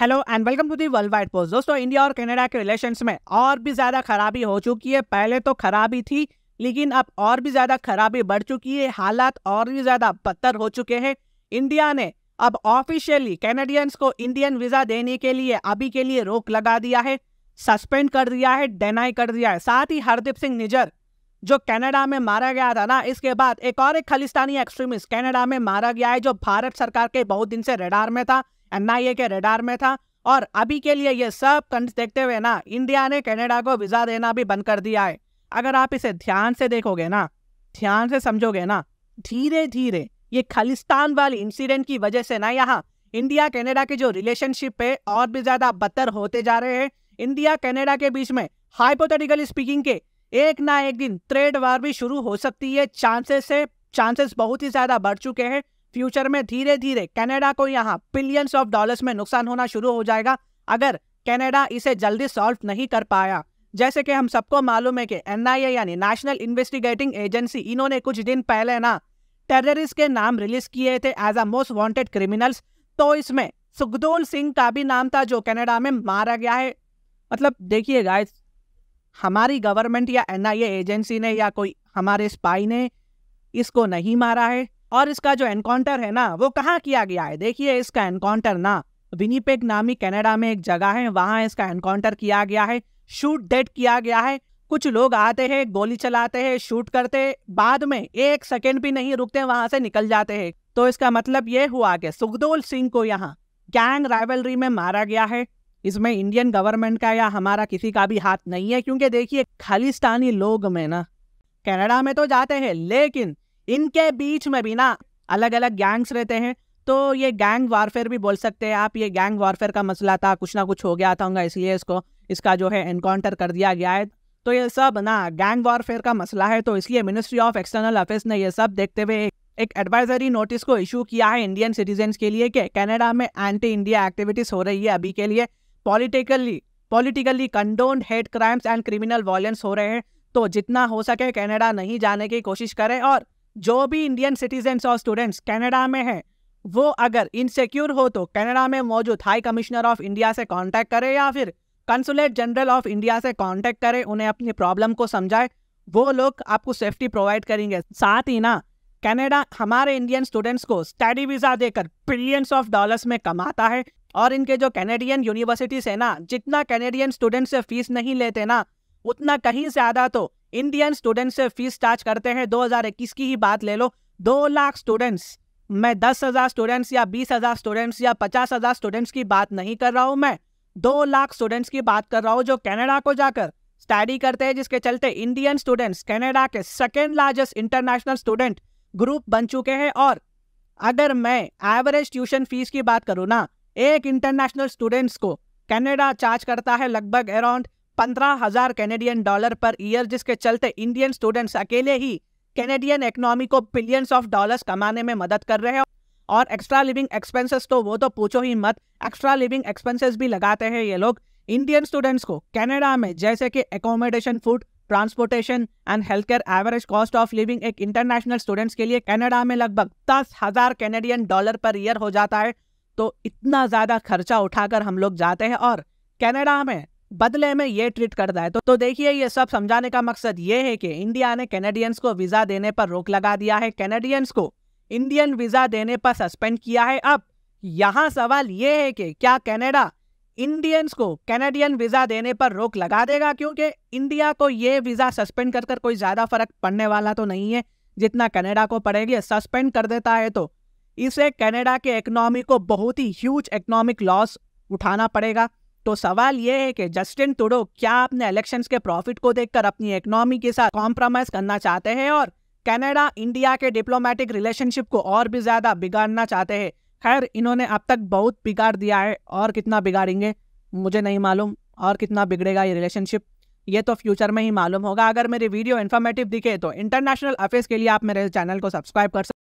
hello and welcome to the world wide post दोस्तों India और Canada के relations में और भी ज़्यादा खराबी हो चुकी है पहले तो खराबी थी लेकिन अब और भी ज़्यादा खराबी बढ़ चुकी है हालात और भी ज़्यादा बदतर हो चुके हैं इंडिया ने अब ऑफिशियली कैनेडियंस को इंडियन वीज़ा देने के लिए अभी के लिए रोक लगा दिया है सस्पेंड कर दिया है डेनाई कर दिया है साथ ही हरदीप सिंह निजर जो कनाडा में मारा गया था ना इसके बाद एक और एक खालिस्तानी एक्सट्रीमिस्ट कनाडा में मारा गया है जो भारत सरकार के बहुत दिन से रडार में था एनआईए के रेडार में था और अभी के लिए ये सब देखते हुए ना इंडिया ने कनाडा को वीज़ा देना भी बंद कर दिया है अगर आप इसे ध्यान से देखोगे ना ध्यान से समझोगे ना धीरे धीरे ये खालिस्तान वाले इंसिडेंट की वजह से ना यहाँ इंडिया कनाडा के जो रिलेशनशिप है और भी ज़्यादा बदतर होते जा रहे हैं इंडिया कनाडा के बीच में हाइपोथेटिकली स्पीकिंग के एक ना एक दिन ट्रेड वार भी शुरू हो सकती है चांसेस है चांसेस बहुत ही ज़्यादा बढ़ चुके हैं फ्यूचर में धीरे धीरे कनाडा को यहाँ बिलियंस ऑफ डॉलर्स में नुकसान होना शुरू हो जाएगा अगर कनाडा इसे जल्दी सॉल्व नहीं कर पाया जैसे कि हम सबको मालूम है कि एनआईए यानी नेशनल इन्वेस्टिगेटिंग एजेंसी इन्होंने कुछ दिन पहले ना टेररिस्ट के नाम रिलीज किए थे as a most wanted criminals तो इसमें सुखदोल सिंह का भी नाम था जो कनाडा में मारा गया है मतलब देखिए गाइस हमारी गवर्नमेंट या एनआईए एजेंसी ने या कोई हमारे स्पाई ने इसको नहीं मारा है और इसका जो एनकाउंटर है ना वो कहाँ किया गया है देखिए इसका एनकाउंटर ना विनीपेग नामी कनाडा में एक जगह है वहाँ इसका एनकाउंटर किया गया है शूट डेड किया गया है कुछ लोग आते हैं गोली चलाते हैं शूट करते बाद में एक सेकेंड भी नहीं रुकते वहां से निकल जाते हैं तो इसका मतलब ये हुआ कि सुखदोल सिंह को यहाँ गैंग राइवलरी में मारा गया है इसमें इंडियन गवर्नमेंट का या हमारा किसी का भी हाथ नहीं है क्योंकि देखिए खालिस्तानी लोग में ना कनाडा में तो जाते हैं लेकिन इनके बीच में भी ना अलग अलग गैंग्स रहते हैं तो ये गैंग वारफेयर भी बोल सकते हैं आप ये गैंग वारफेयर का मसला था कुछ ना कुछ हो गया था होगा इसलिए इसको इसका जो है इनकाउंटर कर दिया गया है तो ये सब ना गैंग वारफेयर का मसला है तो इसलिए मिनिस्ट्री ऑफ एक्सटर्नल अफेयर्स ने ये सब देखते हुए एक एडवाइजरी नोटिस को इशू किया है इंडियन सिटीजन्स के लिए कि कनाडा में एंटी इंडिया एक्टिविटीज़ हो रही है अभी के लिए politically politically condoned hate crimes and criminal violence हो रहे हैं तो जितना हो सके कनाडा नहीं जाने की कोशिश करें और जो भी इंडियन सिटीजन्स और स्टूडेंट्स कैनेडा में हैं वो अगर इनसेक्योर हो तो कैनेडा में मौजूद हाई कमिश्नर ऑफ इंडिया से कॉन्टैक्ट करें या फिर कंसुलेट जनरल ऑफ इंडिया से कॉन्टैक्ट करें उन्हें अपनी प्रॉब्लम को समझाए वो लोग आपको सेफ्टी प्रोवाइड करेंगे साथ ही ना कनाडा हमारे इंडियन स्टूडेंट्स को स्टडी वीज़ा देकर बिलियंस ऑफ डॉलर्स में कमाता है और इनके जो कैनेडियन यूनिवर्सिटीज़ है ना जितना कैनेडियन स्टूडेंट्स से फीस नहीं लेते ना उतना कहीं ज़्यादा तो इंडियन स्टूडेंट से फीस चार्ज करते हैं 2021 की ही बात ले लो दो लाख स्टूडेंट्स मैं दस हज़ार स्टूडेंट्स या बीस हज़ार स्टूडेंट्स या पचास हज़ार स्टूडेंट्स की बात नहीं कर रहा हूँ मैं दो लाख स्टूडेंट्स की बात कर रहा हूँ जो कनाडा को जाकर स्टडी करते हैं जिसके चलते इंडियन स्टूडेंट्स कनाडा के second largest international student group बन चुके हैं और अगर मैं एवरेज ट्यूशन फीस की बात करूँ ना एक इंटरनेशनल स्टूडेंट्स को कनाडा चार्ज करता है लगभग अराउंड पंद्रह हजार कैनेडियन डॉलर पर ईयर जिसके चलते इंडियन स्टूडेंट्स अकेले ही कैनेडियन इकोनॉमी को बिलियंस ऑफ डॉलर्स कमाने में मदद कर रहे हैं और एक्स्ट्रा लिविंग एक्सपेंसेस तो वो तो पूछो ही मत एक्स्ट्रा लिविंग एक्सपेंसेस भी लगाते हैं ये लोग इंडियन स्टूडेंट्स को कनाडा में जैसे कि accommodation food transportation and health care average cost of living एक इंटरनेशनल स्टूडेंट्स के लिए कनाडा में लगभग दस हजार कैनेडियन डॉलर पर ईयर हो जाता है तो इतना ज़्यादा खर्चा उठाकर हम लोग जाते हैं और कैनेडा में बदले में ये ट्रीट करता है तो, तो देखिए ये सब समझाने का मकसद ये है कि इंडिया ने कैनेडियंस को वीजा देने पर रोक लगा दिया है कैनेडियंस को इंडियन वीजा देने पर सस्पेंड किया है अब यहाँ सवाल ये है कि क्या कैनेडा इंडियंस को कैनेडियन वीजा देने पर रोक लगा देगा क्योंकि इंडिया को ये वीजा सस्पेंड कर कर कोई ज्यादा फर्क पड़ने वाला तो नहीं है जितना कनाडा को पड़ेगी सस्पेंड कर देता है तो इसे कनाडा के इकोनॉमी को बहुत ही ह्यूज इकोनॉमिक लॉस उठाना पड़ेगा तो सवाल ये है कि जस्टिन टुडो क्या अपने इलेक्शंस के प्रॉफिट को देखकर अपनी इकोनॉमी के साथ कॉम्प्रोमाइज करना चाहते हैं और कनाडा इंडिया के डिप्लोमेटिक रिलेशनशिप को और भी ज़्यादा बिगाड़ना चाहते हैं खैर इन्होंने अब तक बहुत बिगाड़ दिया है और कितना बिगाड़ेंगे मुझे नहीं मालूम और कितना बिगड़ेगा ये रिलेशनशिप ये तो फ्यूचर में ही मालूम होगा अगर मेरी वीडियो इन्फॉर्मेटिव दिखे तो इंटरनेशनल अफेयर्स के लिए आप मेरे चैनल को सब्सक्राइब कर सकते